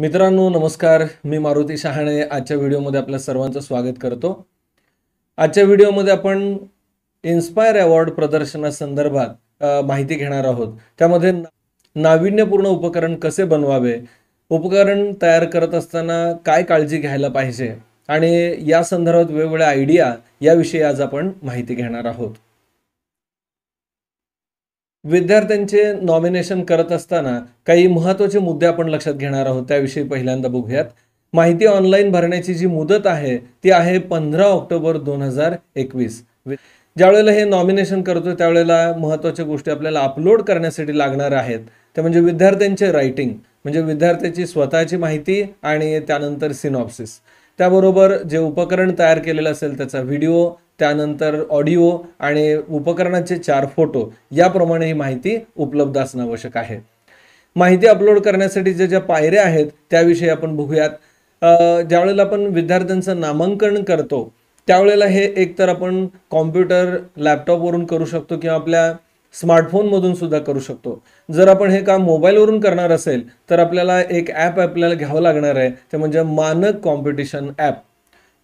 मित्रांनो नमस्कार मी मारुती शहाणे आजच्या व्हिडिओमध्ये आपल्या सर्वांचं स्वागत करतो आजच्या व्हिडिओमध्ये आपण इन्स्पायर अवॉर्ड प्रदर्शनासंदर्भात माहिती घेणार आहोत त्यामध्ये नाविन्यपूर्ण उपकरण कसे बनवावे उपकरण तयार करत असताना काय काळजी घ्यायला पाहिजे आणि या संदर्भात वेगवेगळ्या आयडिया याविषयी आज आपण माहिती घेणार आहोत विद्यार्थ्यांचे नॉमिनेशन करत असताना काही महत्त्वाचे मुद्दे आपण लक्षात घेणार आहोत त्याविषयी पहिल्यांदा बघूयात माहिती ऑनलाईन भरण्याची जी मुदत आहे ती आहे पंधरा ऑक्टोबर दोन हजार एकवीस ज्यावेळेला हे नॉमिनेशन करतो त्यावेळेला महत्त्वाच्या गोष्टी आपल्याला अपलोड करण्यासाठी लागणार आहेत ते म्हणजे विद्यार्थ्यांचे रायटिंग म्हणजे विद्यार्थ्याची स्वतःची माहिती आणि त्यानंतर सिनॉप्सिस त्याबरोबर जे उपकरण तयार केलेलं असेल त्याचा व्हिडिओ त्यानंतर ऑडिओ आणि उपकरणाचे चार फोटो याप्रमाणे ही माहिती उपलब्ध असणं आवश्यक आहे माहिती अपलोड करण्यासाठी ज्या ज्या पायऱ्या आहेत त्याविषयी आपण बघूयात ज्यावेळेला आपण विद्यार्थ्यांचं नामांकन करतो त्यावेळेला हे एकतर आपण कॉम्प्युटर लॅपटॉपवरून करू शकतो किंवा आपल्या स्मार्टफोनमधून सुद्धा करू शकतो जर आपण हे काम मोबाईलवरून करणार असेल तर आपल्याला एक ॲप आपल्याला घ्यावं लागणार आहे ते म्हणजे मानक कॉम्पिटिशन ॲप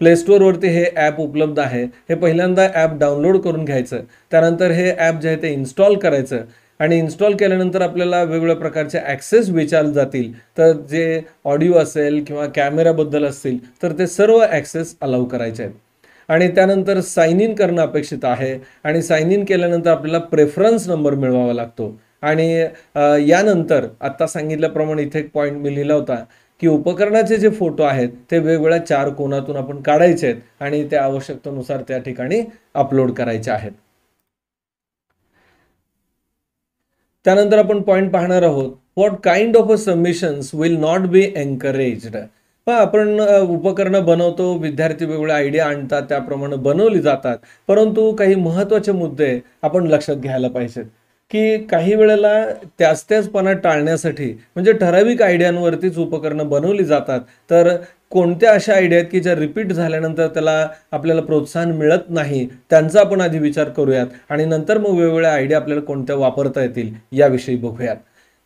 वरती हे ॲप उपलब्ध आहे हे पहिल्यांदा ॲप डाउनलोड करून घ्यायचं त्यानंतर हे ॲप जे आहे ते इन्स्टॉल करायचं आणि इन्स्टॉल केल्यानंतर आपल्याला वेगवेगळ्या प्रकारचे ॲक्सेस विचारले जातील तर जे ऑडिओ असेल किंवा कॅमेऱ्याबद्दल असतील तर ते सर्व ॲक्सेस अलाव करायचे आहेत आणि त्यानंतर साईन इन करणं अपेक्षित आहे आणि साईन इन केल्यानंतर आपल्याला प्रेफरन्स नंबर मिळवावा लागतो आणि यानंतर आत्ता सांगितल्याप्रमाणे इथे एक पॉईंट मी लिहिला होता की उपकरणाचे जे फोटो आहेत ते वेगवेगळ्या चार कोनातून आपण काढायचे आहेत आणि ते आवश्यकतेनुसार त्या ठिकाणी अपलोड करायचे आहेत त्यानंतर आपण पॉइंट पाहणार आहोत what kind of a submissions will not be encouraged पण आपण उपकरणं बनवतो विद्यार्थी वेगवेगळ्या आयडिया आणतात त्याप्रमाणे बनवली जातात परंतु काही महत्त्वाचे मुद्दे आपण लक्षात घ्यायला पाहिजेत की काही वेळेला त्याच त्याचपणा टाळण्यासाठी म्हणजे ठराविक आयडियांवरतीच उपकरणं बनवली जातात तर कोणत्या अशा आयडिया आहेत की ज्या रिपीट झाल्यानंतर त्याला आपल्याला प्रोत्साहन मिळत नाही त्यांचा आपण आधी विचार करूयात आणि नंतर मग वेगवेगळ्या आयडिया आपल्याला कोणत्या वापरता येतील याविषयी बघूयात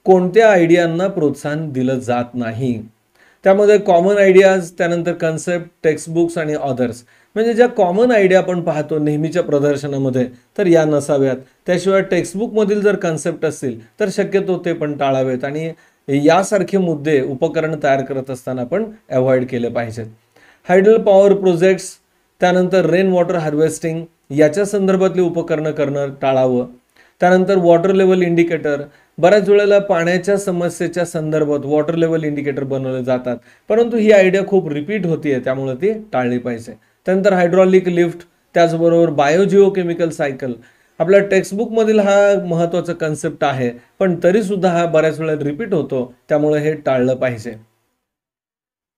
कोणत्या आयडियांना प्रोत्साहन दिलं जात नाही त्यामध्ये कॉमन आयडियाज त्यानंतर कन्सेप्ट टेक्स्टबुक्स आणि ऑदर्स म्हणजे ज्या कॉमन आयडिया आपण पाहतो नेहमीच्या प्रदर्शनामध्ये तर या नसाव्यात त्याशिवाय टेक्स्टबुकमधील जर कन्सेप्ट असतील तर शक्यतो ते पण टाळावेत आणि यासारखे मुद्दे उपकरण तयार करत असताना पण अवॉइड केले पाहिजेत हायड्रल पॉवर प्रोजेक्ट्स त्यानंतर रेन वॉटर हार्वेस्टिंग याच्या संदर्भातली उपकरणं करणं टाळावं त्यानंतर वॉटर लेवल इंडिकेटर बऱ्याच वेळेला पाण्याच्या समस्येच्या संदर्भात वॉटर लेवल इंडिकेटर बनवले जातात परंतु ही आयडिया खूप रिपीट होती आहे त्यामुळे ती टाळली पाहिजे त्यानंतर हायड्रॉलिक लिफ्ट त्याचबरोबर बायोजिओ केमिकल सायकल आपल्या टेक्स्टबुकमधील हा महत्त्वाचा कन्सेप्ट आहे पण तरीसुद्धा हा बऱ्याच वेळा रिपीट होतो त्यामुळे हे टाळलं पाहिजे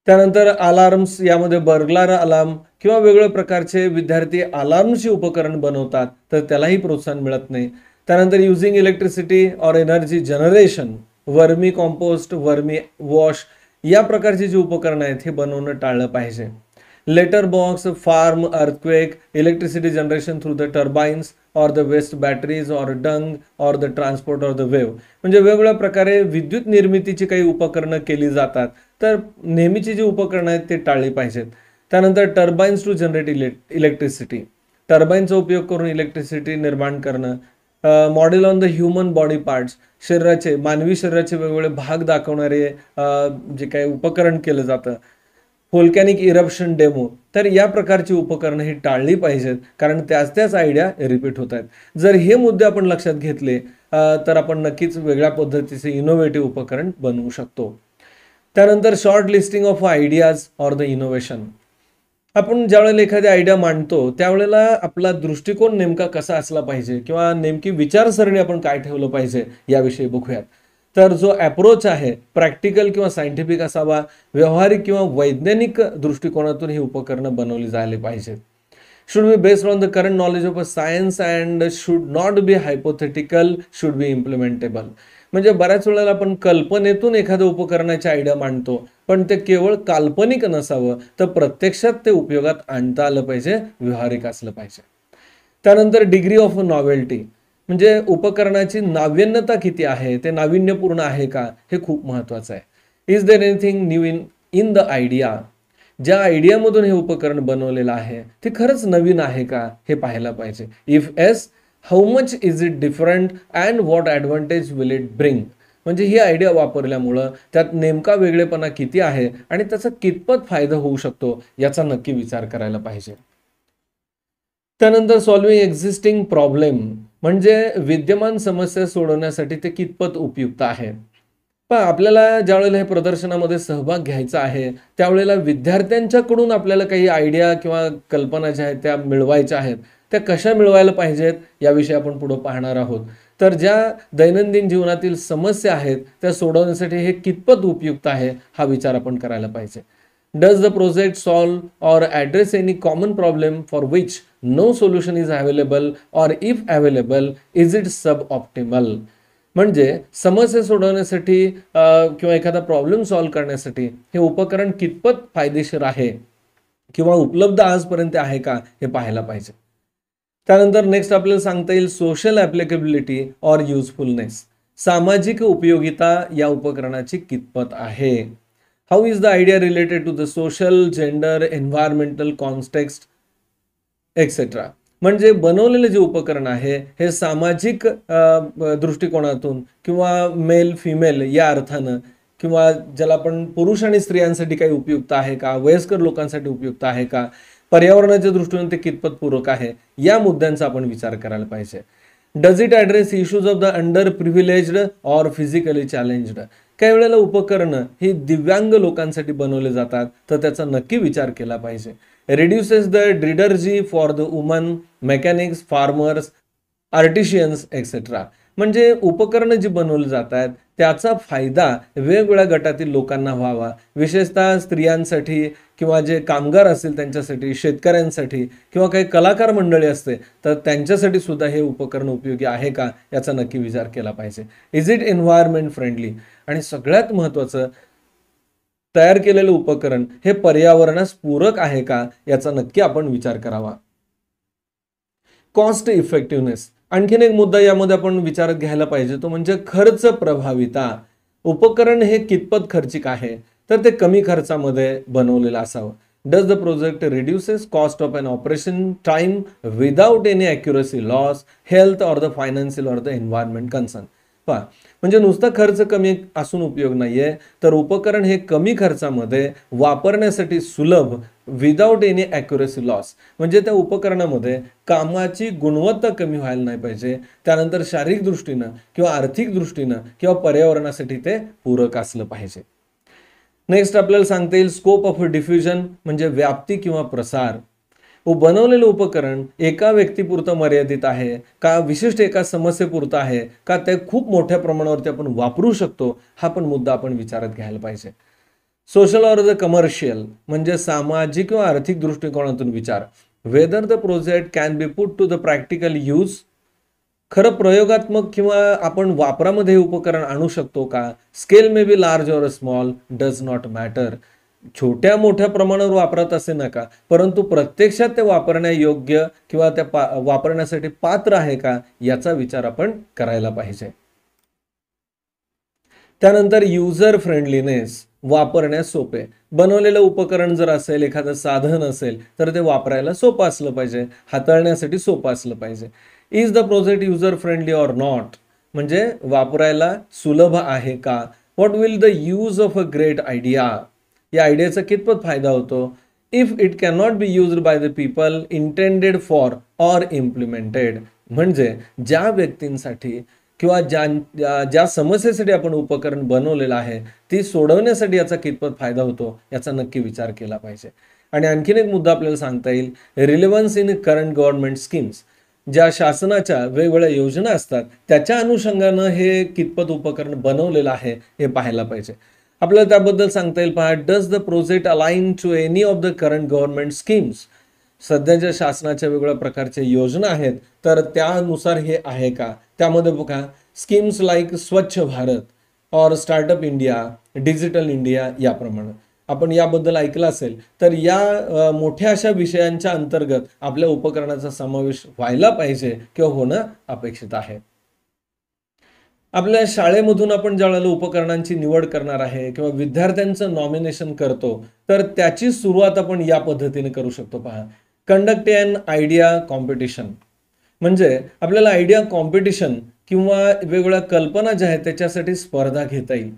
त्यानंतर अलार्म्स यामध्ये बर्गलार अलार्म किंवा वेगवेगळ्या प्रकारचे विद्यार्थी अलार्मची उपकरण बनवतात तर त्यालाही प्रोत्साहन मिळत नाही त्यानंतर using electricity or energy generation vermicompost vermiwash या प्रकारची जी उपकरणं आहेत हे बनवणं टाळलं पाहिजे letter box farm earthquake electricity generation through the turbines or the waste batteries or dung or the transport or the wave म्हणजे वेगवेगळ्या प्रकारे विद्युत निर्मितीची काही उपकरणं केली जातात तर नेहमीची जी उपकरणं आहेत ते टाळली पाहिजेत त्यानंतर टर्बाईन्स टू जनरेट इलेक्ट्रिसिटी टर्बाईनचा उपयोग करून इलेक्ट्रिसिटी निर्माण करणं model on the human body parts शरीराचे मानवी शरीराचे वेगवेगळे भाग दाखवणारे जे काही उपकरण केलं जातं होलकॅनिक इरप्शन डेमो तर या प्रकारची उपकरणं ही टाळली पाहिजेत कारण त्याच त्याच आयडिया रिपीट होत आहेत जर हे मुद्दे आपण लक्षात घेतले तर आपण नक्कीच वेगळ्या पद्धतीचे इनोव्हेटिव्ह उपकरण बनवू शकतो त्यानंतर short listing of ideas or the innovation आपण ज्यावेळेला एखादी आयडिया मांडतो त्यावेळेला आपला दृष्टिकोन नेमका कसा असला पाहिजे किंवा नेमकी विचारसरणी आपण काय ठेवलं पाहिजे याविषयी बघूयात तर जो ॲप्रोच आहे प्रॅक्टिकल किंवा सायंटिफिक असावा व्यवहारिक किंवा वैज्ञानिक दृष्टिकोनातून ही उपकरणं बनवली जायला पाहिजे should be based on the current knowledge of science and should not be hypothetical should be be म्हणजे बऱ्याच वेळेला आपण कल्पनेतून एखाद्या उपकरणाची आयडिया मांडतो पण ते केवळ काल्पनिक नसावं तर प्रत्यक्षात ते उपयोगात आणता आलं पाहिजे व्यवहारिक असलं पाहिजे त्यानंतर डिग्री ऑफ नॉवेल्टी म्हणजे उपकरणाची नाविन्यता किती आहे ते नाविन्यपूर्ण आहे का हे खूप महत्त्वाचं आहे is there anything new in in the idea ज्या आयडियामधून हे उपकरण बनवलेलं आहे ते खरंच नवीन आहे का हे पाहायला पाहिजे if yes how much is it different and what advantage will it bring म्हणजे ही आयडिया वापरल्यामुळं त्यात नेमका वेगळेपणा किती आहे आणि त्याचा कितपत फायदा होऊ शकतो याचा नक्की विचार करायला पाहिजे त्यानंतर सॉल्विंग एक्झिस्टिंग प्रॉब्लेम म्हणजे विद्यमान समस्या सोडवण्यासाठी ते कितपत उपयुक्त आहे पण आपल्याला ज्यावेळेला हे प्रदर्शनामध्ये सहभाग घ्यायचा आहे त्यावेळेला विद्यार्थ्यांच्याकडून आपल्याला काही आयडिया किंवा कल्पना ज्या आहेत त्या मिळवायच्या आहेत त्या कशा मिळवायला पाहिजेत याविषयी आपण पुढं पाहणार आहोत तर ज्या दैनंदिन जीवनातील समस्या आहेत त्या सोडवण्यासाठी हे कितपत उपयुक्त आहे हा विचार आपण करायला पाहिजे does the project solve or address any common problem for which no solution is available or if available is it suboptimal म्हणजे समस्या सोडवण्यासाठी किंवा एखादा प्रॉब्लेम सॉल्व्ह करण्यासाठी हे उपकरण कितपत फायदेशीर आहे किंवा उपलब्ध आजपर्यंत आहे का हे पाहायला पाहिजे त्यानंतर नेक्स्ट आपल्याला सांगता येईल सोशल ऍप्लिकेबिलिटी और युजफुलनेस सामाजिक उपयोगिता या उपकरणाची कितपत आहे how is the idea related to the social gender environmental context etcetera म्हणजे बनवलेले जे उपकरण आहे हे सामाजिक दृष्टिकोनातून किंवा मेल फिमेल या अर्थानं किंवा ज्याला आपण पुरुष आणि स्त्रियांसाठी काही उपयुक्त आहे का वयस्कर लोकांसाठी उपयुक्त आहे का पर्यावरणाच्या दृष्टीने ते कितपत पूरक आहे या मुद्द्यांचा आपण विचार करायला पाहिजे does it address issues of the underprivileged or physically challenged काही वेळेला उपकरणं ही दिव्यांग लोकांसाठी बनवले जातात तर त्याचा नक्की विचार केला पाहिजे reduces the drudgery for the woman mechanics farmers artisans etcetera म्हणजे उपकरणं जी बनवली जात आहेत त्याचा फायदा वेगवेगळ्या गटातील लोकांना व्हावा विशेषतः स्त्रियांसाठी किंवा जे कामगार असतील त्यांच्यासाठी शेतकऱ्यांसाठी किंवा काही कलाकार मंडळी असते तर त्यांच्यासाठी सुद्धा हे उपकरण उपयोगी आहे का याचा नक्की विचार केला पाहिजे इज इट एन्व्हायरमेंट फ्रेंडली आणि सगळ्यात महत्त्वाचं तयार केलेलं उपकरण हे पर्यावरणास पूरक आहे का याचा नक्की आपण विचार करावा कॉस्ट इफेक्टिव्हनेस आणखीन एक मुद्दा यामध्ये आपण विचारात घ्यायला पाहिजे तो म्हणजे खर्च प्रभाविता उपकरण हे कितपत खर्चिक आहे तर ते कमी खर्चामध्ये बनवलेलं असावं does the project reduces cost of an operation time without any accuracy loss health or the financial or the environment concern पहा म्हणजे नुसता खर्च कमी असून उपयोग नाही आहे तर उपकरण हे कमी खर्चामध्ये वापरण्यासाठी सुलभ विदाऊट एनी ॲक्युरेसी लॉस म्हणजे त्या उपकरणामध्ये कामाची गुणवत्ता कमी व्हायला नाही पाहिजे त्यानंतर शारीरिक दृष्टीनं किंवा आर्थिक दृष्टीनं किंवा पर्यावरणासाठी ते पूरक असलं पाहिजे नेक्स्ट आपल्याला सांगता येईल स्कोप ऑफ डिफ्युजन म्हणजे व्याप्ती किंवा प्रसार व बनवलेलं उपकरण एका व्यक्तीपुरतं मर्यादित आहे का विशिष्ट एका समस्येपुरतं आहे का ते खूप मोठ्या प्रमाणावरती आपण वापरू शकतो हा पण मुद्दा आपण विचारात घ्यायला पाहिजे सोशल ऑर द कमर्शियल म्हणजे सामाजिक किंवा आर्थिक दृष्टिकोनातून विचार whether the project can be put to the practical use खरं प्रयोगात्मक किंवा आपण वापरामध्ये उपकरण आणू शकतो का scale may be large or small does not matter छोट्या मोठ्या प्रमाणावर वापरत असे नका परंतु प्रत्यक्षात ते वापरण्यायोग्य किंवा त्या पा वापरण्यासाठी पात्र आहे का याचा विचार आपण करायला पाहिजे त्यानंतर युजर फ्रेंडलीनेस वापरण्यास सोपे बनवलेलं उपकरण जर असेल एखादं साधन असेल तर ते वापरायला सोपं असलं पाहिजे हाताळण्यासाठी सोपं असलं पाहिजे is the project user friendly or not म्हणजे वापरायला सुलभ आहे का what will the use of a great idea या आयडियाचा कितपत फायदा होतो if it can not be used by the people intended for or implemented म्हणजे ज्या व्यक्तींसाठी किंवा ज्या ज्या समस्येसाठी आपण उपकरण बनवलेलं आहे ती सोडवण्यासाठी याचा कितपत फायदा होतो याचा नक्की विचार केला पाहिजे आणि आणखीन एक मुद्दा आपल्याला सांगता येईल relevance in current government schemes ज्या शासनाच्या वेगवेगळ्या योजना असतात त्याच्या अनुषंगानं हे कितपत उपकरण बनवलेलं आहे हे पाहायला पाहिजे आपल्याला त्याबद्दल सांगता येईल पहा does the project align to any of the current government schemes सध्याच्या शासनाच्या वेगवेगळ्या प्रकारच्या योजना आहेत तर त्यानुसार हे आहे का त्यामध्ये बघा स्कीम्स लाईक स्वच्छ भारत और स्टार्टअप इंडिया डिजिटल इंडिया याप्रमाणे आपण याबद्दल ऐकलं असेल तर या मोठ्या अशा विषयांच्या अंतर्गत आपल्या उपकरणाचा समावेश व्हायला पाहिजे किंवा होणं अपेक्षित आहे आपल्या शाळेमधून आपण वेळेला उपकरणांची निवड करणार आहे किंवा विद्यार्थ्यांचं नॉमिनेशन करतो तर त्याची सुरुवात आपण या पद्धतीने करू शकतो पहा कंडक्ट एन आयडिया कॉम्पिटिशन म्हणजे आपल्याला आयडिया कॉम्पिटिशन किंवा वेगवेगळ्या कल्पना ज्या आहेत त्याच्यासाठी स्पर्धा घेता येईल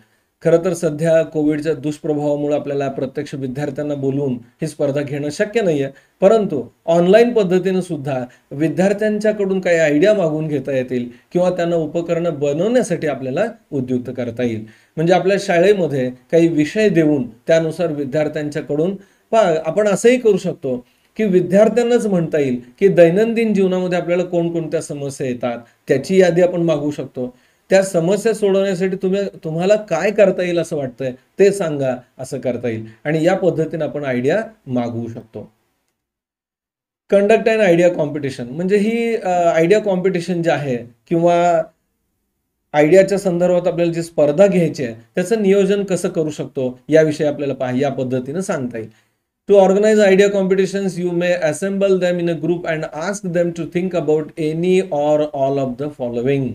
खरं तर सध्या कोविडच्या दुष्प्रभावामुळे आपल्याला प्रत्यक्ष विद्यार्थ्यांना बोलवून ही स्पर्धा घेणं शक्य नाही आहे परंतु ऑनलाईन पद्धतीनं सुद्धा विद्यार्थ्यांच्याकडून काही आयडिया मागून घेता येतील किंवा त्यांना उपकरणं बनवण्यासाठी आपल्याला उद्युक्त करता येईल म्हणजे आपल्या शाळेमध्ये काही विषय देऊन त्यानुसार विद्यार्थ्यांच्याकडून पा आपण असंही करू शकतो की विद्यार्थ्यांनाच म्हणता येईल की दैनंदिन जीवनामध्ये आपल्याला कोणकोणत्या समस्या येतात त्याची यादी आपण मागू शकतो त्या समस्या सोडवण्यासाठी तुम्ही तुम्हाला काय करता येईल असं वाटतंय ते सांगा असं करता येईल आणि या पद्धतीने आपण आयडिया मागवू शकतो कंडक्ट अँड आयडिया कॉम्पिटिशन म्हणजे ही आयडिया कॉम्पिटिशन जे आहे किंवा आयडियाच्या संदर्भात आपल्याला जी स्पर्धा घ्यायची आहे त्याचं नियोजन कसं करू शकतो याविषयी आपल्याला पहा या पद्धतीनं सांगता येईल to organise idea competitions you may assemble them in a group and ask them to think about any or all of the following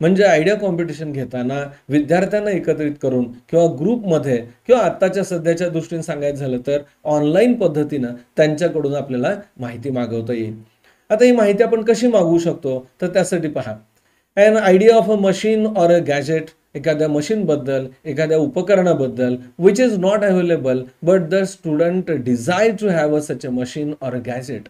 म्हणजे आयडिया कॉम्पिटिशन घेताना विद्यार्थ्यांना एकत्रित करून किंवा ग्रुपमध्ये किंवा आत्ताच्या सध्याच्या दृष्टीने सांगायचं झालं तर ऑनलाईन पद्धतीनं त्यांच्याकडून आपल्याला माहिती मागवता येईल आता ही माहिती आपण कशी मागवू शकतो तर त्यासाठी पहा and idea of a machine or a gadget एखाद्या मशीनबद्दल एखाद्या उपकरणाबद्दल which is not available but the student desire to have a such a machine or a gadget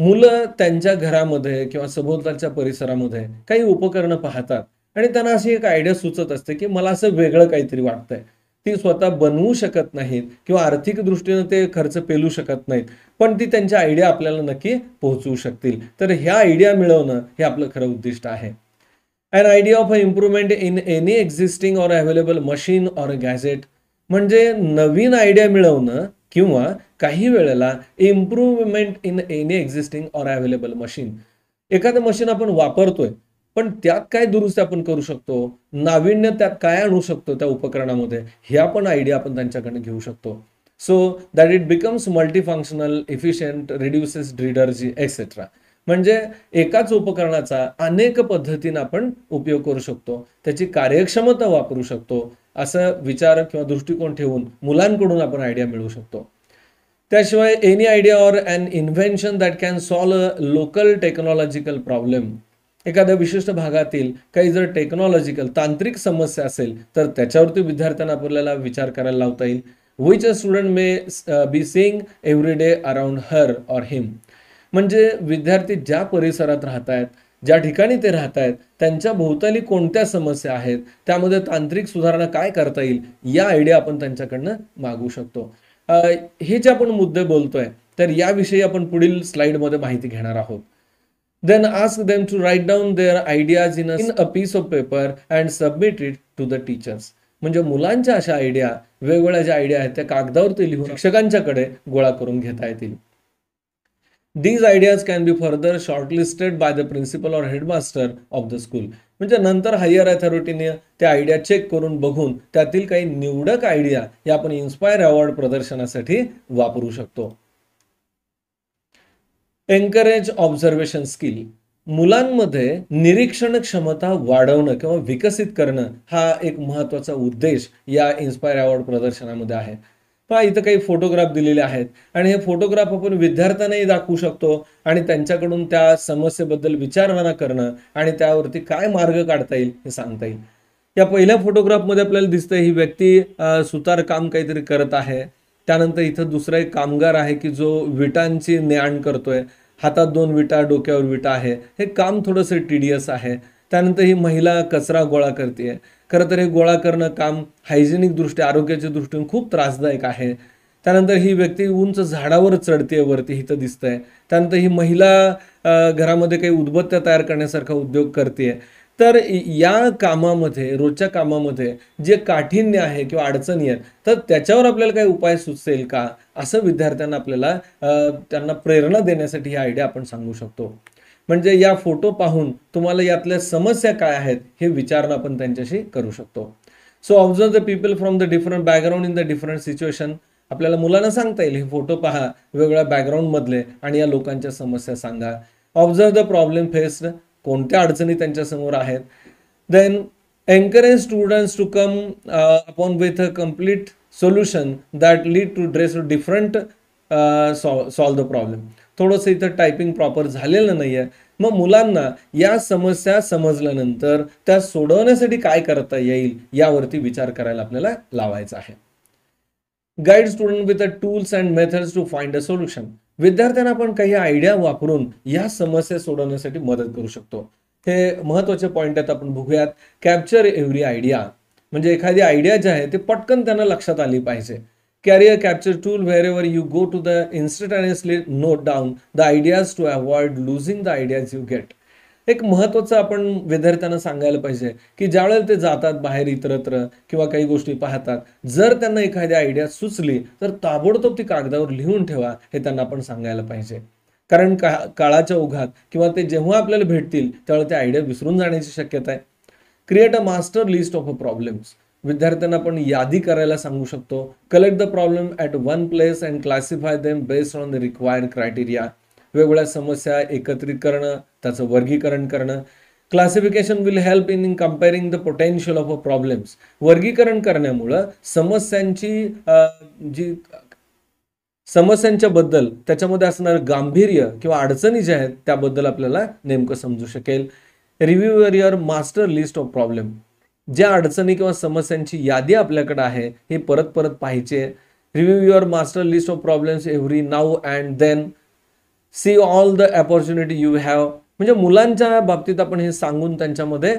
मुलं त्यांच्या घरामध्ये किंवा सभोवतालच्या परिसरामध्ये काही उपकरणं पाहतात आणि त्यांना अशी एक आयडिया सुचत असते की मला असं वेगळं काहीतरी वाटतंय ती स्वतः बनवू शकत नाहीत किंवा आर्थिक दृष्टीनं ते खर्च पेलू शकत नाहीत पण ती त्यांच्या आयडिया आपल्याला नक्की पोहोचवू शकतील तर ह्या आयडिया मिळवणं हे आपलं खरं उद्दिष्ट आहे and idea of a improvement in any existing or available machine or gadget म्हणजे नवीन आयडिया मिळवणं किंवा काही वेळेला improvement in any existing or available machine एखादं मशीन आपण वापरतोय पण त्यात काय दुरुस्ती आपण करू शकतो नाविन्य त्यात काय आणू शकतो त्या उपकरणामध्ये ह्या पण आयडिया आपण त्यांच्याकडनं घेऊ शकतो so that it becomes multifunctional efficient reduces drudgery etcetera म्हणजे एकाच उपकरणाचा अनेक पद्धतीनं आपण उपयोग करू शकतो त्याची कार्यक्षमता वापरू शकतो असं विचार किंवा दृष्टिकोन ठेवून मुलांकडून आपण आयडिया मिळवू शकतो त्याशिवाय any idea or an invention that can solve local technological problem एखाद्या विशिष्ट भागातील काही जर टेक्नॉलॉजिकल तांत्रिक समस्या असेल तर त्याच्यावरती विद्यार्थ्यांना आपल्याला विचार करायला लावता येईल which a student may be seeing every day around her or him म्हणजे विद्यार्थी ज्या परिसरात राहत आहेत ज्या ठिकाणी ते राहत आहेत त्यांच्या भोवताली कोणत्या समस्या आहेत त्यामध्ये तांत्रिक सुधारणा काय करता येईल या आयडिया आपण त्यांच्याकडनं मागू शकतो हे जे आपण मुद्दे बोलतोय तर याविषयी आपण पुढील स्लाइडमध्ये माहिती घेणार आहोत then ask them to write down their ideas in in a piece of paper and submit it to the teachers म्हणजे मुलांच्या अशा आयडिया वेगवेगळ्या ज्या आयडिया आहेत त्या कागदावरती लिहून शिक्षकांच्याकडे गोळा करून घेता येतील these ideas can be further shortlisted by the principal or headmaster of the school म्हणजे नंतर हायर अथॉरिटीने त्या आयडिया चेक करून बघून त्यातील काही निवडक आयडिया या आपण इन्स्पायर अवॉर्ड प्रदर्शनासाठी वापरू शकतो एनकरेज ऑब्झर्वेशन स्किल मुलांमध्ये निरीक्षण क्षमता वाढवणं किंवा विकसित करणं हा एक महत्त्वाचा उद्देश या इन्स्पायर अवॉर्ड प्रदर्शनामध्ये आहे पहा इथं काही फोटोग्राफ दिलेले आहेत आणि हे फोटोग्राफ आपण विद्यार्थ्यांनाही दाखवू शकतो आणि त्यांच्याकडून त्या समस्येबद्दल विचारणा करणं आणि त्यावरती काय मार्ग काढता येईल हे सांगता येईल या पहिल्या फोटोग्राफमध्ये आपल्याला दिसतं ही व्यक्ती सुतार काम काहीतरी करत आहे त्यानंतर इथं दुसरा एक कामगार आहे की जो विटांची ने करतोय हातात दोन विटा डोक्यावर विटा आहे हे काम थोडंसं टीडीएस आहे त्यानंतर ही महिला कचरा गोळा करते खरं तर हे गोळा करणं काम दृष्ट्या आरोग्याच्या दृष्टीने खूप त्रासदायक आहे त्यानंतर ही व्यक्ती उंच झाडावर चढते वरती हिथं दिसतंय त्यानंतर ही महिला घरामध्ये काही उदबत्त्या तयार करण्यासारखा उद्योग करते तर या कामामध्ये रोजच्या कामामध्ये जे काठिण्य आहे किंवा अडचणी आहेत तर त्याच्यावर आपल्याला काही उपाय सुचेल का असं विद्यार्थ्यांना आपल्याला त्यांना प्रेरणा देण्यासाठी ही आयडिया आपण सांगू शकतो म्हणजे या फोटो पाहून तुम्हाला यातल्या समस्या काय आहेत हे विचारणं आपण त्यांच्याशी करू शकतो so observe the people from the different background in the different situation आपल्याला मुलांना सांगता येईल हे फोटो पहा वेगवेगळ्या मधले आणि या लोकांच्या समस्या सांगा ऑब्झर्व द प्रॉब्लेम फेस्ड कोणत्या अडचणी त्यांच्या समोर आहेत then encourage students to come upon with a complete solution that lead to dress different solve the problem थोडंसं इथं टायपिंग प्रॉपर झालेलं नाही आहे मग मुलांना या समस्या समजल्यानंतर त्या सोडवण्यासाठी काय करता येईल यावरती विचार करायला आपल्याला लावायचा आहे guide student with a tools and methods to find a solution विद्यार्थ्यांना आपण काही आयडिया वापरून या समस्या सोडवण्यासाठी मदत करू शकतो हे महत्वाचे पॉईंट आहेत आपण बघूयात कॅप्चर एव्हरी आयडिया म्हणजे एखादी आयडिया जे आहे ते पटकन त्यांना लक्षात आली पाहिजे Carry a capture tool wherever you go to the instantaneously note down the ideas to avoid losing the ideas you get. एक महत्त्वाचं आपण विद्यार्थ्यांना सांगायला पाहिजे की ज्यावेळेला ते जातात बाहेर इतरत्र किंवा काही गोष्टी पाहतात जर त्यांना एखादी आयडिया सुचली तर ताबडतोब ती कागदावर लिहून ठेवा हे त्यांना आपण सांगायला पाहिजे कारण का काळाच्या ओघात किंवा ते जेव्हा आपल्याला भेटतील त्यावेळेला ते आयडिया विसरून जाण्याची शक्यता आहे create a master list of a problems विद्यार्थ्यांना आपण यादी करायला सांगू शकतो collect the problem at one place and classify them based on the required criteria वेगवेगळ्या समस्या एकत्रित करणं त्याचं वर्गीकरण करणं classification will help in comparing the potential of a problems वर्गीकरण करण्यामुळं समस्यांची जी समस्यांच्या बद्दल त्याच्यामध्ये असणार गांभीर्य किंवा अडचणी ज्या आहेत त्याबद्दल आपल्याला नेमकं समजू शकेल review your master list of problem ज्या अडचणी किंवा समस्यांची यादी आपल्याकडे आहे हे परत परत पाहिजे review your master list of problems every now and then see all the opportunity you have म्हणजे मुलांच्या बाबतीत आपण हे सांगून त्यांच्यामध्ये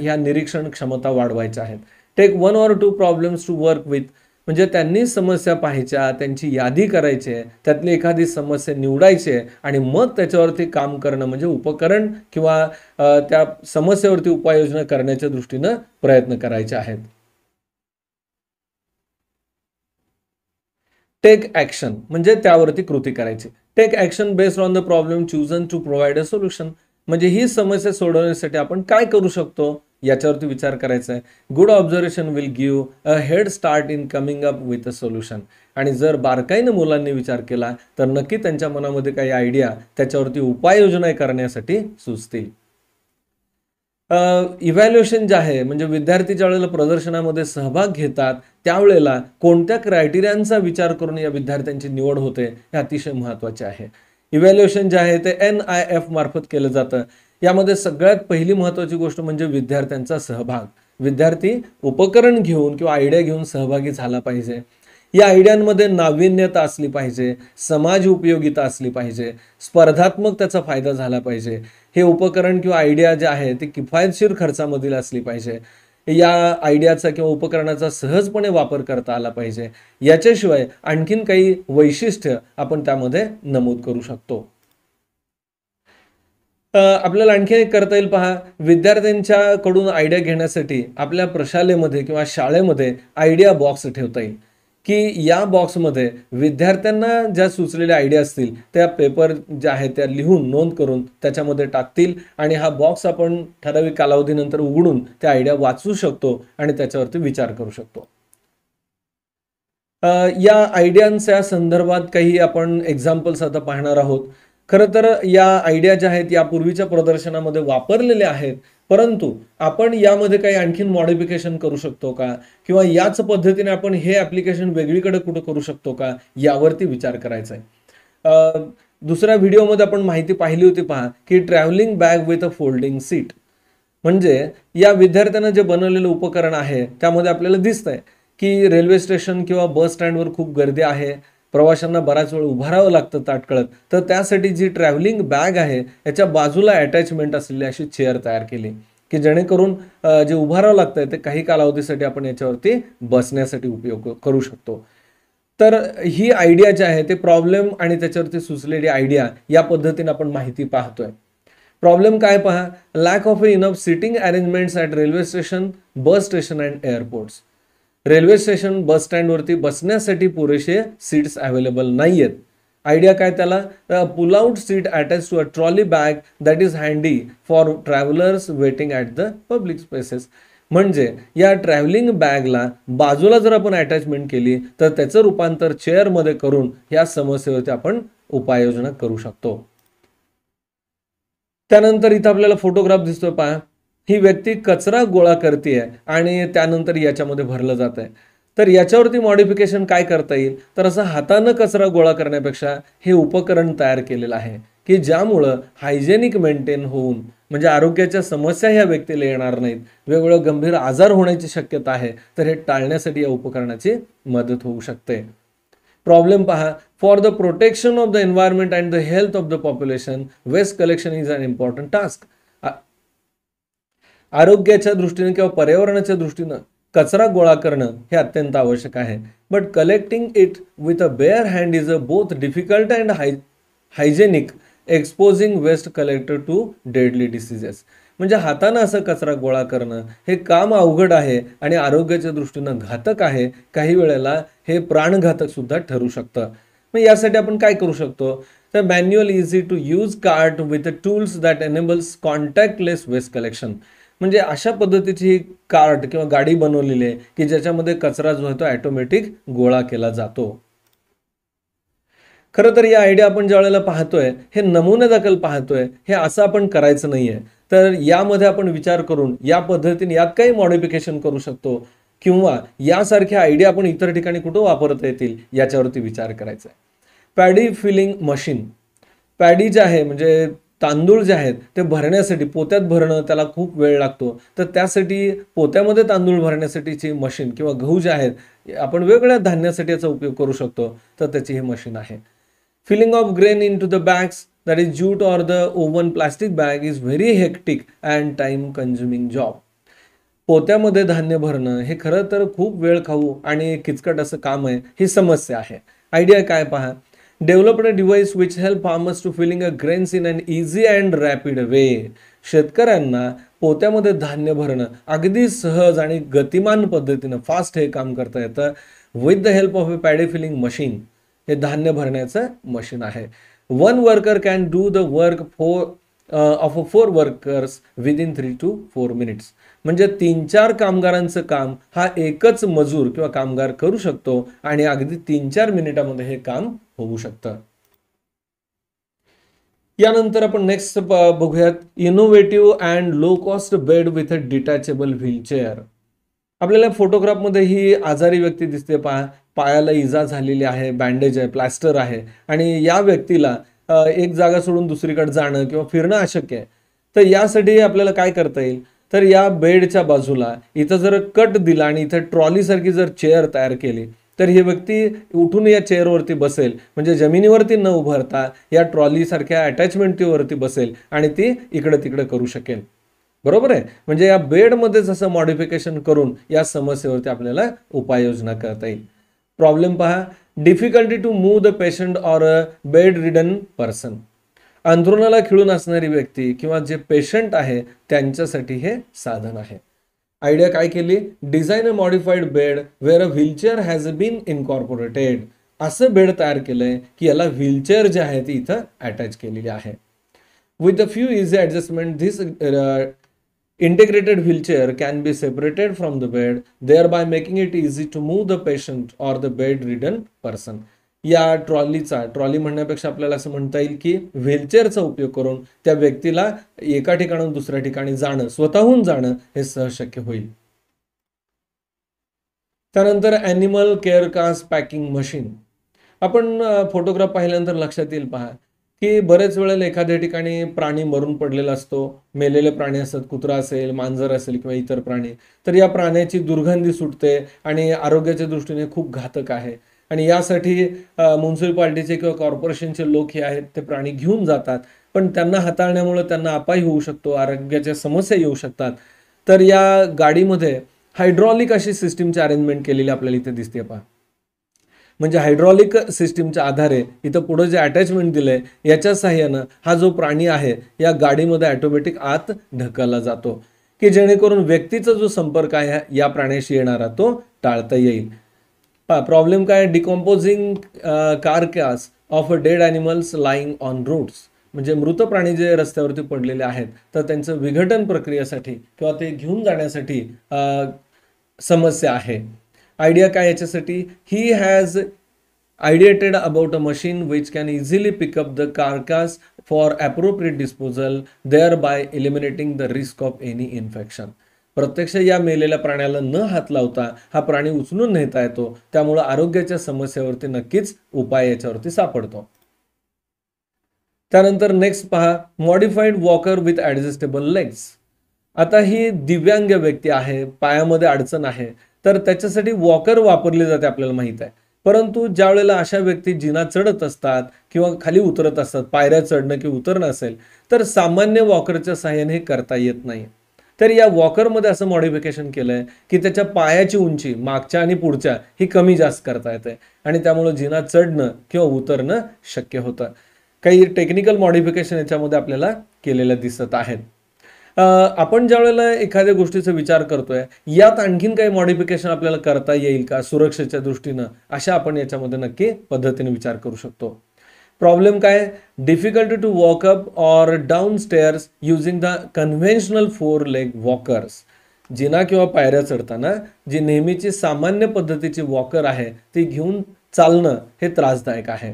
ह्या निरीक्षण क्षमता वाढवायच्या आहेत take one or two problems to work with म्हणजे त्यांनी समस्या पाहायच्या त्यांची यादी करायची त्यातली एखादी समस्या निवडायची आणि मग त्याच्यावरती काम करणं म्हणजे उपकरण किंवा त्या समस्येवरती उपाययोजना करण्याच्या दृष्टीनं प्रयत्न करायचे आहेत टेक ऍक्शन म्हणजे त्यावरती कृती करायची take action based on the problem chosen to provide a solution म्हणजे ही समस्या सोडवण्यासाठी आपण काय करू शकतो याच्यावरती विचार करायचा आहे good observation will give a head start in coming up with a solution आणि जर बारकाईनं मुलांनी विचार केला तर नक्की त्यांच्या मनामध्ये काही आयडिया त्याच्यावरती उपाययोजना करण्यासाठी सुचतील इव्हॅल्युएशन जे आहे म्हणजे विद्यार्थी ज्या वेळेला प्रदर्शनामध्ये सहभाग घेतात त्यावेळेला कोणत्या क्रायटेरियांचा विचार करून या विद्यार्थ्यांची निवड होते हे अतिशय महत्त्वाचे आहे इव्हॅल्युएशन जे आहे ते एन आय एफ मार्फत केलं जातं यामध्ये सगळ्यात पहिली महत्त्वाची गोष्ट म्हणजे विद्यार्थ्यांचा सहभाग विद्यार्थी उपकरण घेऊन किंवा आयडिया घेऊन सहभागी झाला पाहिजे या आयडियांमध्ये नाविन्यता असली पाहिजे समाज उपयोगिता असली पाहिजे स्पर्धात्मक त्याचा फायदा झाला पाहिजे हे उपकरण किंवा आयडिया जे आहे ते किफायतशीर खर्चामधील असली पाहिजे या आयडियाचा किंवा उपकरणाचा सहजपणे वापर करता आला पाहिजे याच्याशिवाय आणखीन काही वैशिष्ट्य आपण त्यामध्ये नमूद करू शकतो आपल्याला आणखी एक करता येईल पहा विद्यार्थ्यांच्याकडून आयडिया घेण्यासाठी आपल्या प्रशालेमध्ये किंवा शाळेमध्ये आयडिया बॉक्स ठेवता येईल की या बॉक्समध्ये विद्यार्थ्यांना ज्या सुचलेल्या आयडिया असतील त्या पेपर ज्या आहेत त्या लिहून नोंद करून त्याच्यामध्ये टाकतील आणि हा बॉक्स आपण ठराविक कालावधीनंतर उघडून त्या आयडिया वाचू शकतो आणि त्याच्यावरती विचार करू शकतो या आयडियांच्या संदर्भात काही आपण एक्झाम्पल्स आता पाहणार आहोत खरं तर या आयडिया ज्या आहेत या पूर्वीच्या प्रदर्शनामध्ये वापरलेल्या आहेत परंतु आपण यामध्ये काही आणखीन मॉडिफिकेशन करू शकतो का किंवा याच पद्धतीने आपण हे ऍप्लिकेशन वेगळीकडे कुठं करू शकतो का यावरती विचार करायचा आहे दुसऱ्या व्हिडिओमध्ये आपण माहिती पाहिली होती पहा की travelling bag with a folding seat म्हणजे या विद्यार्थ्यांना जे बनवलेलं उपकरण आहे त्यामध्ये आपल्याला दिसतंय की रेल्वे स्टेशन किंवा बस स्टँडवर खूप गर्दी आहे प्रवाशांना बराच वेळ उभारावं लागतं ताटकळत तर त्यासाठी जी ट्रॅव्हलिंग बॅग आहे याच्या बाजूला अटॅचमेंट असलेली अशी चेअर तयार केली की जेणेकरून जे उभारावं लागतं ते काही कालावधीसाठी आपण याच्यावरती बसण्यासाठी उपयोग करू शकतो तर ही आयडिया जी आहे ते प्रॉब्लेम आणि त्याच्यावरती सुचलेली आयडिया या पद्धतीने आपण माहिती पाहतोय प्रॉब्लेम काय पहा lack of enough sitting arrangements at railway station bus station and airports railway station bus स्टँडवरती बसण्यासाठी पुरेसे सीट्स अवेलेबल नाही आहेत आयडिया काय त्याला pull out seat attach to a trolley bag that is handy for travellers waiting at the public spaces म्हणजे या travelling बॅगला बाजूला जर आपण अटॅचमेंट केली तर त्याचं रूपांतर चेअरमध्ये करून या समस्येवरती आपण उपाययोजना करू शकतो त्यानंतर इथं आपल्याला फोटोग्राफ दिसतोय पहा ही व्यक्ती कचरा गोळा करते आणि त्यानंतर याच्यामध्ये भरलं जात आहे तर याच्यावरती मॉडिफिकेशन काय करता येईल तर असं हातानं कचरा गोळा करण्यापेक्षा हे उपकरण तयार केलेलं आहे की ज्यामुळं हायजेनिक मेंटेन होऊन म्हणजे आरोग्याच्या समस्या ह्या व्यक्तीला येणार नाहीत वेगवेगळ्या गंभीर आजार होण्याची शक्यता आहे तर हे टाळण्यासाठी या उपकरणाची मदत होऊ शकते प्रॉब्लेम पहा for the protection of the environment and the health of the population waste collection is an important task आरोग्याच्या दृष्टीनं किंवा पर्यावरणाच्या दृष्टीनं कचरा गोळा करणं हे अत्यंत आवश्यक आहे but collecting it with a bare hand is a both difficult and high hygienic exposing waste collector to deadly diseases म्हणजे हातानं असं कचरा गोळा करणं हे काम अवघड आहे आणि आरोग्याच्या दृष्टीनं घातक आहे काही वेळेला हे प्राणघातक सुद्धा ठरू शकतं मग यासाठी आपण काय करू शकतो तर manual easy to use cart with tools that enables contactless waste collection म्हणजे अशा पद्धतीची कार्ट किंवा गाडी बनवलेली आहे की ज्याच्यामध्ये कचरा जो आहे तो ॲटोमॅटिक गोळा केला जातो खरं तर या आयडिया आपण ज्या वेळेला पाहतोय हे नमुने दाखल पाहतोय हे असं आपण करायचं नाहीये तर यामध्ये आपण विचार करून या पद्धतीने यात काही मॉडिफिकेशन करू शकतो किंवा यासारख्या आयडिया आपण इतर ठिकाणी कुठं वापरता येतील याच्यावरती विचार करायचा आहे पॅडी फिलिंग मशीन पॅडी जे आहे म्हणजे तांदूळ जे आहेत ते भरण्यासाठी पोत्यात भरणं त्याला खूप वेळ लागतो तर त्यासाठी पोत्यामध्ये तांदूळ भरण्यासाठीची मशीन किंवा गहू जे आहेत आपण वेगवेगळ्या धान्यासाठी याचा उपयोग करू शकतो तर त्याची हे मशीन आहे filling of grain into the bags that is jute or the woven plastic bag is very hectic and time consuming job पोत्यामध्ये धान्य भरणं हे खरं तर खूप वेळ खाऊ आणि किचकट असं काम आहे ही समस्या आहे आयडिया काय पहा developed a device which help farmers to filling a grains in an easy and rapid way शेतकऱ्यांना पोत्यामध्ये धान्य भरणं अगदी सहज आणि गतिमान पद्धतीनं फास्ट हे काम करता येतं with the help of a paddy filling machine हे धान्य भरण्याचं मशीन आहे one worker can do the work four of a four workers within three to four minutes म्हणजे तीन चार कामगारांचं काम हा एकच मजूर किंवा कामगार करू शकतो आणि अगदी तीन चार मिनिटामध्ये हे काम होऊ शकतं यानंतर आपण नेक्स्ट बघूयात innovative and low cost bed with a detachable wheelchair आपल्याला फोटोग्राफमध्ये ही आजारी व्यक्ती दिसते पा पायाला इजा झालेली आहे बँडेज आहे प्लॅस्टर आहे आणि या व्यक्तीला एक जागा सोडून दुसरीकडे जाणं किंवा फिरणं अशक्य आहे तर यासाठी आपल्याला काय करता येईल तर या बेडच्या बाजूला इथं जर कट दिला आणि इथं ट्रॉलीसारखी जर चेअर तयार केली तर ही व्यक्ती उठून या चेअरवरती बसेल म्हणजे जमिनीवरती न उभारता या ट्रॉलीसारख्या अटॅचमेंटवरती बसेल आणि ती इकडं तिकडं करू शकेल बरोबर आहे म्हणजे या बेडमध्ये जसं मॉडिफिकेशन करून या समस्येवरती आपल्याला उपाययोजना करता येईल प्रॉब्लेम पहा difficulty to move the patient or a bedridden person अंदरुणाला खिळून असणारी व्यक्ती किंवा जे पेशंट आहे त्यांच्यासाठी हे साधन आहे आयडिया काय केली design a modified bed where a wheelchair has been incorporated असं बेड तयार केलंय की याला व्हीलचेअर जे आहे ती इथं अटॅच केलेली आहे with a few easy adjustment this can be separated from the bed the by making it easy to move the patient or the bedridden person या ट्रॉलीचा ट्रॉली म्हणण्यापेक्षा आपल्याला असं म्हणता येईल की व्हीलचेअरचा उपयोग करून त्या व्यक्तीला एका ठिकाणाहून दुसऱ्या ठिकाणी जाणं स्वतःहून जाणं हे सहज शक्य होईल त्यानंतर animal carcass packing machine आपण फोटोग्राफ पाहिल्यानंतर लक्षात येईल पहा की बरेच वेळेला एखाद्या ठिकाणी प्राणी मरून पडलेला असतो मेलेले प्राणी असतात कुत्रा असेल मांजर असेल किंवा इतर प्राणी तर या प्राण्याची दुर्गंधी सुटते आणि आरोग्याच्या दृष्टीने खूप घातक आहे आणि यासाठी म्युन्सिपाल्टीचे किंवा कॉर्पोरेशनचे लोक हे आहेत ते प्राणी घेऊन जातात पण त्यांना हाताळण्यामुळे त्यांना अपाय होऊ शकतो आरोग्याच्या समस्या येऊ शकतात तर या गाडीमध्ये हायड्रॉलिक अशी सिस्टीमची अरेंजमेंट केलेली आपल्याला इथे दिसते पहा म्हणजे हायड्रॉलिक सिस्टीमच्या आधारे इथं पुढे जे अटॅचमेंट दिलं आहे याच्या साह्यानं हा जो प्राणी आहे या गाडीमध्ये ऑटोमॅटिक आत ढकलला जातो की जेणेकरून व्यक्तीचा जो संपर्क आहे या प्राण्याशी येणारा तो टाळता येईल प्रॉब्लेम काय decomposing carcass of a dead animals lying on roads म्हणजे मृत प्राणी जे रस्त्यावरती पडलेले आहेत तर त्यांचं विघटन प्रक्रियेसाठी किंवा ते घेऊन जाण्यासाठी समस्या आहे आयडिया काय याच्यासाठी he has ideated about a machine which can easily pick up the carcass for appropriate disposal thereby eliminating the risk of any infection प्रत्यक्ष या मेलेल्या प्राण्याला न हात लावता हा प्राणी उचलून नेता येतो त्यामुळे आरोग्याच्या समस्येवरती नक्कीच उपाय याच्यावरती सापडतो त्यानंतर नेक्स्ट पहा modified walker with adjustable legs आता ही दिव्यांग व्यक्ती आहे पायामध्ये अडचण आहे तर त्याच्यासाठी वॉकर वापरले जाते आपल्याला माहित आहे परंतु ज्या वेळेला अशा व्यक्ती जिना चढत असतात किंवा खाली उतरत असतात पायऱ्या चढणं किंवा उतरणं असेल तर सामान्य वॉकरच्या सहाय्याने हे करता येत नाही तर या वॉकरमध्ये असं मॉडिफिकेशन केलं आहे की त्याच्या पायाची उंची मागच्या आणि पुढच्या ही कमी जास्त करता येते आणि त्यामुळं जिना चढणं किंवा उतरणं शक्य होतं काही टेक्निकल मॉडिफिकेशन याच्यामध्ये आपल्याला केलेल्या दिसत आहेत आपण ज्या वेळेला एखाद्या गोष्टीचा विचार करतोय यात आणखीन काही मॉडिफिकेशन आपल्याला करता येईल का सुरक्षेच्या दृष्टीनं अशा आपण याच्यामध्ये नक्की पद्धतीने विचार करू शकतो प्रॉब्लेम काय difficulty to walk up or down stairs using the conventional four leg walkers जिना किंवा पायऱ्या चढताना जी नेहमीची सामान्य पद्धतीची वॉकर आहे ती घेऊन चालणं हे त्रासदायक आहे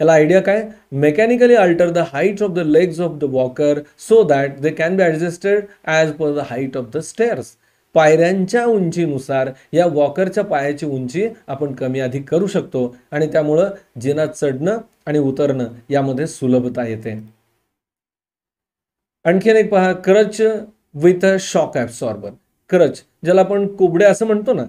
याला आयडिया काय mechanically alter the height of the legs of the walker so that they can be adjusted as per the height of the stairs पायऱ्यांच्या उंचीनुसार या वॉकरच्या पायाची उंची आपण कमी अधिक करू शकतो आणि त्यामुळं जिनात चढणं आणि उतरणं यामध्ये सुलभता येते आणखीन एक पहा crutch with a shock absorber crutch ज्याला आपण कुबडे असं म्हणतो ना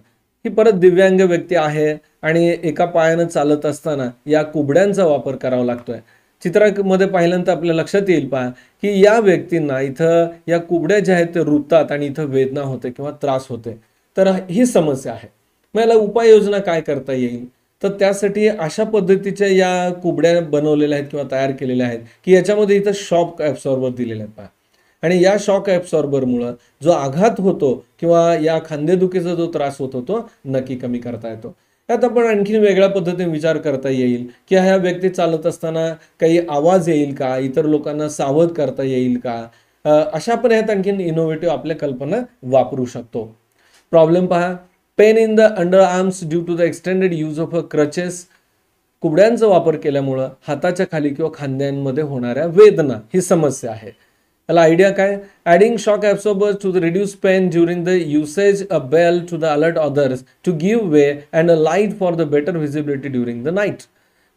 ही परत दिव्यांग व्यक्ती आहे आणि एका पायानं चालत असताना या कुबड्यांचा वापर करावा लागतोय चित्रामध्ये पाहिल्यानंतर आपल्या लक्षात येईल पहा की या व्यक्तींना इथं या कुबड्या ज्या आहेत ते रुपतात आणि इथं वेदना होते किंवा त्रास होते तर ही समस्या आहे मग याला उपाययोजना काय करता येईल तर त्यासाठी अशा पद्धतीच्या या कुबड्या बनवलेल्या आहेत किंवा तयार केलेल्या आहेत की याच्यामध्ये इथं शॉक ॲब्सॉर्बर दिलेले आहेत आणि या शॉक मुळे जो आघात होतो किंवा या खांदेदुखीचा जो त्रास होतो तो नक्की कमी करता येतो यात आपण आणखी वेगळ्या पद्धतीने विचार करता येईल की ह्या व्यक्ती चालत असताना काही आवाज येईल का इतर लोकांना सावध करता येईल का अशा पण ह्यात आणखीन इनोव्हेटिव्ह आपल्या कल्पना वापरू शकतो प्रॉब्लेम पहा pain in the under arms due to the extended use of a crutches कुबड्यांचा वापर केल्यामुळं हाताच्या खाली किंवा खांद्यांमध्ये होणाऱ्या वेदना ही समस्या आहे याला आयडिया काय adding shock absorbers to the reduce pain during the usage a bell to the alert others to give way and a light for the better visibility during the night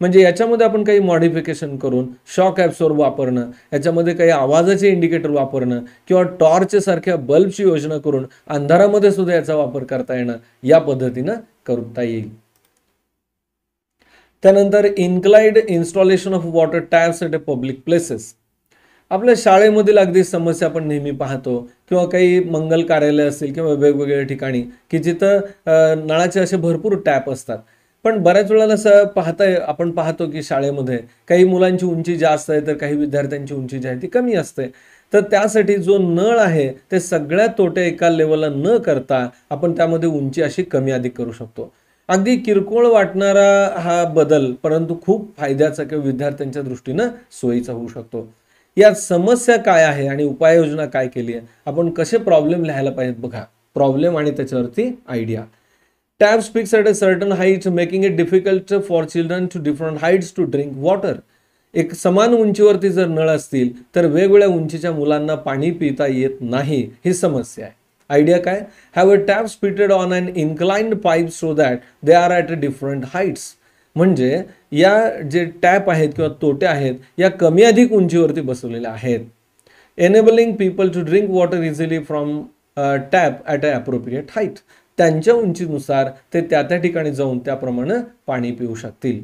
म्हणजे याच्यामध्ये आपण काही मॉडिफिकेशन करून shock ॲप्सवर वापरणं याच्यामध्ये काही आवाजाचे indicator वापरणं किंवा टॉर्च सारख्या बल्बची योजना करून अंधारामध्ये सुद्धा याचा वापर करता येणं या पद्धतीनं करता येईल त्यानंतर inclined installation of water taps at a public places आपल्या शाळेमधील अगदी समस्या आपण नेहमी पाहतो किंवा काही मंगल कार्यालय असतील किंवा वेगवेगळ्या ठिकाणी की जिथं नळाचे असे भरपूर टॅप असतात पण बऱ्याच वेळेला असं पाहताय आपण पाहतो की शाळेमध्ये काही मुलांची उंची जास्त आहे तर काही विद्यार्थ्यांची उंची जी आहे ती कमी असते तर त्यासाठी जो नळ आहे ते सगळ्या तोटे एका लेवलला न करता आपण त्यामध्ये उंची अशी कमी अधिक करू शकतो अगदी किरकोळ वाटणारा हा बदल परंतु खूप फायद्याचा किंवा विद्यार्थ्यांच्या दृष्टीनं सोयीचा होऊ शकतो या समस्या काय आहे आणि उपाययोजना काय केली आहे आपण कसे प्रॉब्लेम लिहायला पाहिजेत बघा प्रॉब्लेम आणि त्याच्यावरती idea tap speaks at a certain height making it difficult for children to different heights to drink water एक समान उंचीवरती जर नळ असतील तर वेगवेगळ्या उंचीच्या मुलांना पाणी पिता येत नाही ही समस्या आहे आयडिया काय have a tap spitted on and inclined pipe so that they are at a different heights म्हणजे या जे टॅप आहेत किंवा तोट्या आहेत या कमी अधिक उंचीवरती बसवलेल्या आहेत enabling people to drink water easily from tap at a appropriate height त्यांच्या उंचीनुसार ते त्या त्या ठिकाणी जाऊन त्याप्रमाणे पाणी पिऊ शकतील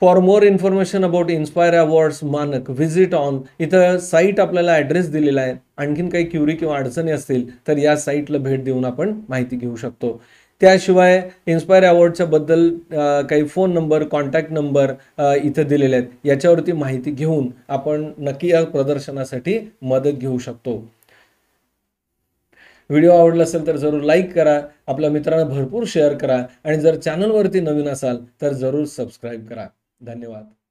for more information about inspire awards Manak visit on इथं साईट आपल्याला ॲड्रेस दिलेला आहे आणखीन काही क्युरी किंवा अडचणी असतील तर या साईटला भेट देऊन आपण माहिती घेऊ शकतो त्याशिवाय इन्स्पायर अवॉर्डच्याबद्दल काही फोन नंबर कॉन्टॅक्ट नंबर इथं दिलेले आहेत याच्यावरती माहिती घेऊन आपण नक्की या प्रदर्शनासाठी मदत घेऊ शकतो व्हिडिओ आवडला असेल तर जरूर लाईक करा आपल्या मित्रांना भरपूर शेअर करा आणि जर चॅनलवरती नवीन असाल तर जरूर सबस्क्राईब करा धन्यवाद